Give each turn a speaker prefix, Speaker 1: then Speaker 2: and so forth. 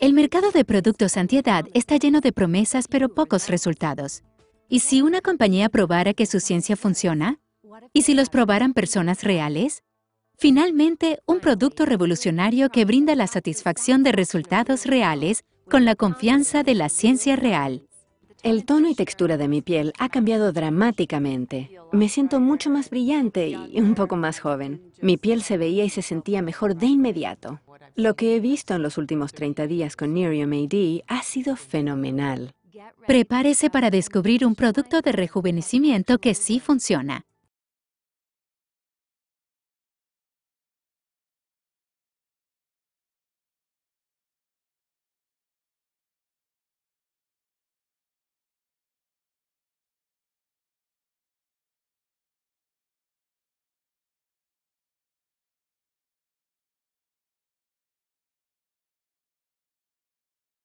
Speaker 1: El mercado de productos antiedad está lleno de promesas pero pocos resultados. ¿Y si una compañía probara que su ciencia funciona? ¿Y si los probaran personas reales? Finalmente, un producto revolucionario que brinda la satisfacción de resultados reales con la confianza de la ciencia real. El tono y textura de mi piel
Speaker 2: ha cambiado dramáticamente. Me siento mucho más brillante y un poco más joven. Mi piel se veía y se sentía mejor de inmediato. Lo que he visto en los últimos 30 días con Nerium AD ha sido fenomenal.
Speaker 1: Prepárese para descubrir un producto de rejuvenecimiento que sí funciona.